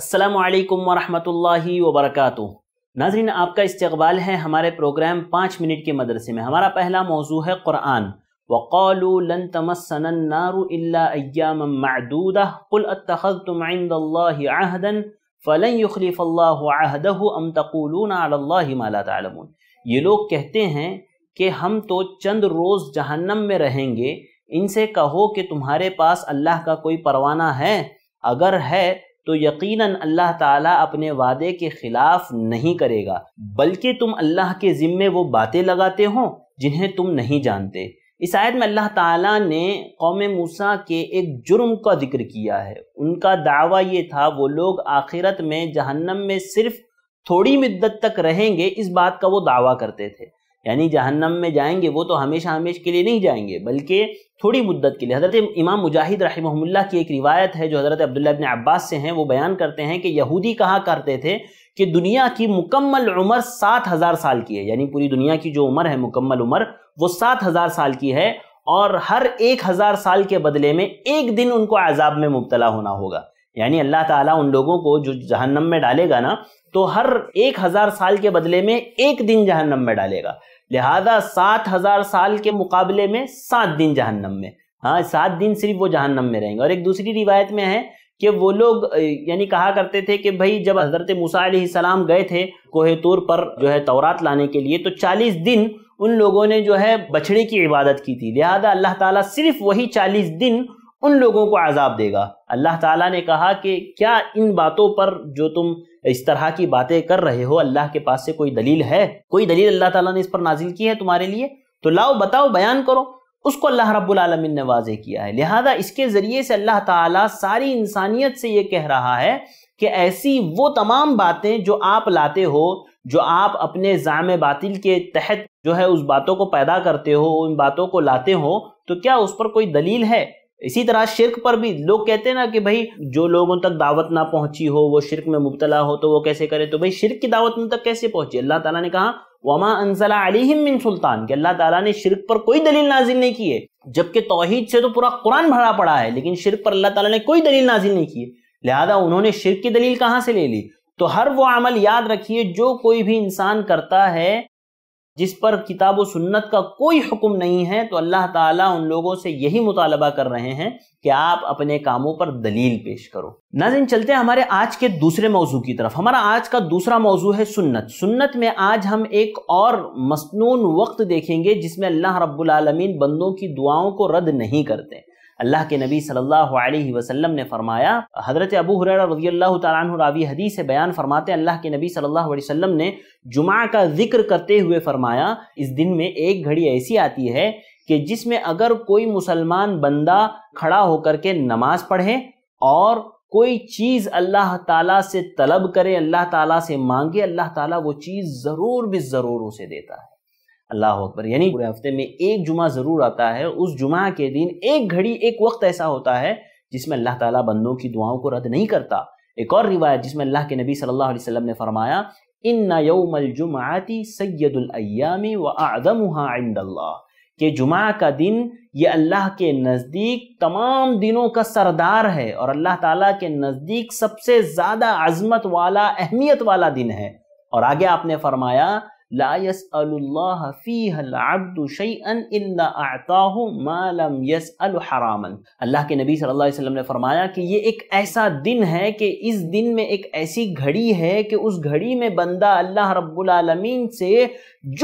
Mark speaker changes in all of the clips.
Speaker 1: असलकम वरहमल वबरक नाजरीन आपका इस्तबाल है हमारे प्रोग्राम पाँच मिनट के मदरसे में हमारा पहला मौजू है क़ुरान वक़ालन तमसनारुमदूदाखदन फ़लन युखलीफ़ल्लाहदहमतकूलून ये लोग कहते हैं कि हम तो चंद रोज़ जहन्नम में रहेंगे इनसे कहो कि तुम्हारे पास अल्लाह का कोई परवाना है अगर है तो यकीनन अल्लाह ताला अपने वादे के ख़िलाफ़ नहीं करेगा बल्कि तुम अल्लाह के ज़िम्मे वो बातें लगाते हो जिन्हें तुम नहीं जानते इस आयत में अल्लाह ताला ने कौम मूसा के एक जुर्म का जिक्र किया है उनका दावा ये था वो लोग आखिरत में जहन्नम में सिर्फ थोड़ी मदत तक रहेंगे इस बात का वो दावा करते थे यानी जहन्नम में जाएंगे वो तो हमेशा हमेशा के लिए नहीं जाएंगे बल्कि थोड़ी मुद्दत के लिए हज़रत इमाम मुजाहिद रहमहुल्ला की एक रिवायत है जो हज़रत अब्दुल्लाबन इब्न अब्बास से हैं वो बयान करते हैं कि यहूदी कहा करते थे कि दुनिया की मुकम्मल उम्र सात हज़ार साल की है यानी पूरी दुनिया की जो उम्र है मुकम्मल उम्र वो सात हज़ार साल की है और हर एक हज़ार साल के बदले में एक दिन उनको आज़ाब में मुबतला होना होगा यानी अल्लाह ताला उन लोगों को जो जहन्नम में डालेगा ना तो हर एक हज़ार साल के बदले में एक दिन जहन्नम में डालेगा लिहाजा सात हजार साल के मुकाबले में सात दिन जहन्नम में हाँ सात दिन सिर्फ वो जहन्नम में रहेंगे और एक दूसरी रिवायत में है कि वो लोग यानी कहा करते थे कि भाई जब हज़रत मूसा सलाम गए थे कोहेतूर पर जो है तौरात लाने के लिए तो चालीस दिन उन लोगों ने जो है बछड़े की इबादत की थी लिहाजा अल्लाह ताला सिर्फ वही चालीस दिन उन लोगों को आज़ाब देगा अल्लाह ताला ने कहा कि क्या इन बातों पर जो तुम इस तरह की बातें कर रहे हो अल्लाह के पास से कोई दलील है कोई दलील अल्लाह ताला ने इस पर नाजिल की है तुम्हारे लिए तो लाओ बताओ बयान करो उसको अल्लाह रब्बुल आलमीन ने वाजे किया है लिहाजा इसके ज़रिए से अल्लाह ताला सारी इंसानियत से ये कह रहा है कि ऐसी वो तमाम बातें जो आप लाते हो जो आप अपने जाम बातिल के तहत जो है उस बातों को पैदा करते हो उन बातों को लाते हो तो क्या उस पर कोई दलील है इसी तरह शिरक पर भी लोग कहते हैं ना कि भाई जो लोगों तक दावत ना पहुंची हो वो शिरक में मुबतला हो तो वो कैसे करे तो भाई शिरक की दावत उन तक कैसे पहुंची अल्लाह ताला ने कहा वमा अनसला अलीहिम मिन सुल्तान कि अल्लाह ताला ने शिरक पर कोई दलील नाजिल नहीं की है जबकि तोहहीद से तो पूरा कुरान भरा पड़ा है लेकिन शिरक पर अल्लाह ताला ने कोई दलील नाजिल नहीं की है लिहाजा उन्होंने शिरक की दलील कहाँ से ले ली तो हर वो अमल याद रखिए जो कोई भी इंसान करता है जिस पर किताब व सुन्नत का कोई हुक्म नहीं है तो अल्लाह ताला उन लोगों से यही मुतालबा कर रहे हैं कि आप अपने कामों पर दलील पेश करो नाजिन चलते हैं हमारे आज के दूसरे मौजू की तरफ हमारा आज का दूसरा मौजू है सुन्नत सुन्नत में आज हम एक और मसनून वक्त देखेंगे जिसमें अल्लाह रब्बुल रबालमीन बंदों की दुआओं को रद्द नहीं करते अल्लाह के नबी सल्लल्लाहु अलैहि वसल्लम ने फरमाया हज़रत अबू हुरैरा रजी अल्लाह रावी हदीस से बयान फरमाते अल्लाह के नबी सल्लल्लाहु अलैहि वसल्लम ने जुमा का जिक्र करते हुए फरमाया इस दिन में एक घड़ी ऐसी आती है कि जिसमें अगर कोई मुसलमान बंदा खड़ा होकर के नमाज पढ़े और कोई चीज़ अल्लाह ताला से तलब करे अल्लाह ताला से मांगे अल्लाह ताला वो चीज़ ज़रूर भी ज़रूर उसे देता है अल्लाह अकबर यानी पूरे हफ्ते में एक जुमा ज़रूर आता है उस जुमा के दिन एक घड़ी एक वक्त ऐसा होता है जिसमें अल्लाह ताला बंदों की दुआओं को रद्द नहीं करता एक और रिवायत जिसमें अल्लाह के नबी सल्लल्लाहु अलैहि वसल्लम ने फरमाया इन यौमजुमाती सैदुलयामी व आदमल्ला के जुमा का दिन ये अल्लाह के नज़दीक तमाम दिनों का सरदार है और अल्लाह ताला के नज़दीक सबसे ज़्यादा अजमत वाला अहमियत वाला दिन है और आगे आपने फरमाया अल्लाह के नबी सल्लल्लाहु अलैहि ने फरमाया कि ये एक ऐसा दिन है कि इस दिन में एक ऐसी घड़ी है कि उस घड़ी में बंदा अल्लाह रब्बुल से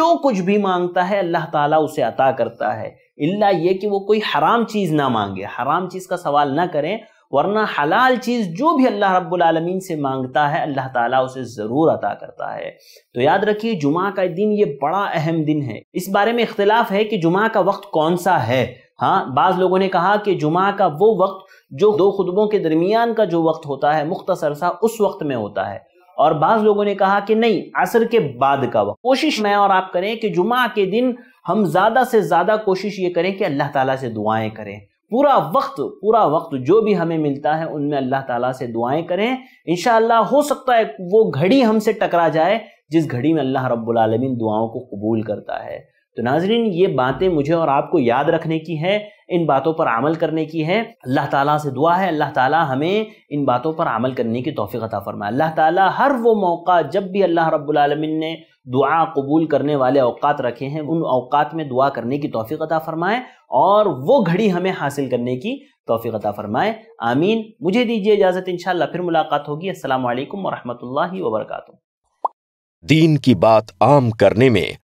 Speaker 1: जो कुछ भी मांगता है अल्लाह ताला उसे अता करता है इल्ला ये कि वो कोई हराम चीज़ ना मांगे हराम चीज़ का सवाल ना करें वरना हलाल चीज़ जो भी अल्लाह रब्बुल आलमीन से मांगता है अल्लाह ताला उसे ज़रूर अता करता है तो याद रखिए जुमा का दिन ये बड़ा अहम दिन है इस बारे में इख्तलाफ है कि जुमा का वक्त कौन सा है हाँ बाज़ लोगों ने कहा कि जुमा का वो वक्त जो दो खुतबों के दरमियान का जो वक्त होता है मुख्तसर सा उस वक्त में होता है और बाज़ लोगों ने कहा कि नहीं असर के बाद का वक्त कोशिश मैं और आप करें कि जुमा के दिन हम ज़्यादा से ज़्यादा कोशिश ये करें कि अल्लाह ताला से दुआएं करें पूरा वक्त पूरा वक्त जो भी हमें मिलता है उनमें अल्लाह ताला से दुआएं करें इन हो सकता है वो घड़ी हमसे टकरा जाए जिस घड़ी में अल्लाह रब्बुल रबालमीन दुआओं को कबूल करता है तो नाजरीन ये बातें मुझे और आपको याद रखने की है इन बातों पर अमल करने की है अल्लाह ताला से दुआ है अल्लाह ताला हमें इन बातों पर अमल करने की तोफ़ी अता फरमाए अल्लाह ताला हर वो मौका जब भी अल्लाह रब्बुल आलमीन ने दुआ कबूल करने वाले अवकात रखे हैं उन अवकात में दुआ करने की तोफ़ी अता फरमाए और वो घड़ी हमें हासिल करने की तोफ़ी अता फरमाए आमीन मुझे दीजिए इजाज़त इन फिर मुलाकात होगी असल वरहमल वर्का दीन की बात आम करने में